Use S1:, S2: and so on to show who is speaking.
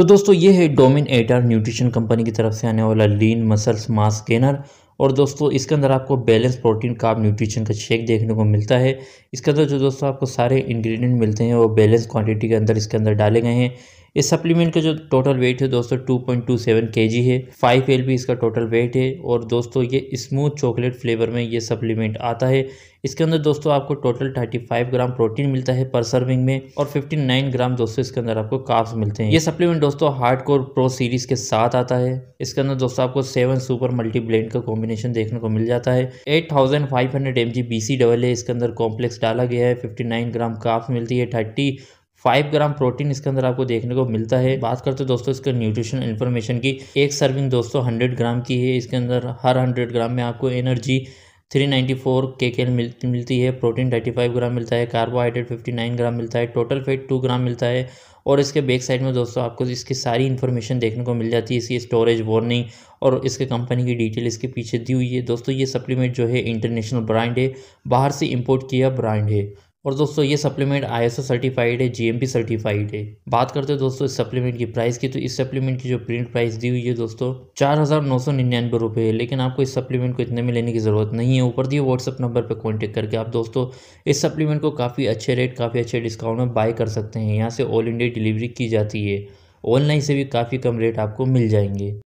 S1: तो दोस्तों ये है डोमिन एटर न्यूट्रिशन कंपनी की तरफ से आने वाला लीन मसल्स मास गेनर और दोस्तों इसके अंदर आपको बैलेंस प्रोटीन काब न्यूट्रिशन का शेक देखने को मिलता है इसके अंदर जो दोस्तों आपको सारे इंग्रेडिएंट मिलते हैं वो बैलेंस क्वांटिटी के अंदर इसके अंदर डाले गए हैं इस सप्लीमेंट का जो टोटल वेट है दोस्तों 2.27 पॉइंट है 5 भी इसका टोटल वेट है और दोस्तों ये स्मूथ चॉकलेट फ्लेवर में ये सप्लीमेंट आता है इसके अंदर दोस्तों आपको टोटल 35 ग्राम प्रोटीन मिलता है पर सर्विंग में और 59 ग्राम दोस्तों इसके अंदर आपको काफ्स मिलते हैं ये सप्लीमेंट दोस्तों हार्ड कोर प्रो सीरीज के साथ आता है इसके अंदर दोस्तों आपको सेवन सुपर मल्टी ब्लेंड का कॉम्बिनेशन देखने को मिल जाता है eight thousand five hundred M G B C double है इसके अंदर कॉम्प्लेक्स डाला गया है फिफ्टी नाइन ग्राम काफ्स मिलती है थर्टी फाइव ग्राम प्रोटीन इसके अंदर आपको देखने को मिलता है बात करते हैं दोस्तों इसके न्यूट्रिशन इन्फॉर्मेशन की एक सर्विंग दोस्तों हंड्रेड ग्राम की है इसके अंदर हर हंड्रेड ग्राम में आपको एनर्जी 394 केकेएल मिलती मिलती है प्रोटीन 35 ग्राम मिलता है कार्बोहाइड्रेट 59 ग्राम मिलता है टोटल फैट 2 ग्राम मिलता है और इसके बैक साइड में दोस्तों आपको इसकी सारी इन्फॉर्मेशन देखने को मिल जाती है इसकी स्टोरेज वार्निंग और इसके कंपनी की डिटेल इसके पीछे दी हुई है दोस्तों ये सप्लीमेंट जो है इंटरनेशनल ब्रांड है बाहर से इम्पोर्ट किया ब्रांड है और दोस्तों ये सप्लीमेंट आई एस सर्टिफाइड है जी सर्टिफाइड है बात करते हैं दोस्तों इस सप्लीमेंट की प्राइस की तो इस सप्लीमेंट की जो प्रिंट प्राइस दी हुई है दोस्तों चार हज़ार नौ सौ निन्यानवे रुपये है लेकिन आपको इस सप्लीमेंट को इतने में लेने की ज़रूरत नहीं है ऊपर दिए व्हाट्सअप नंबर पर कॉन्टेक्ट करके आप दोस्तों इस सप्लीमेंट को काफ़ी अच्छे रेट काफ़ी अच्छे डिस्काउंट में बाय कर सकते हैं यहाँ से ऑल इंडिया डिलीवरी की जाती है ऑनलाइन से भी काफ़ी कम रेट आपको मिल जाएंगे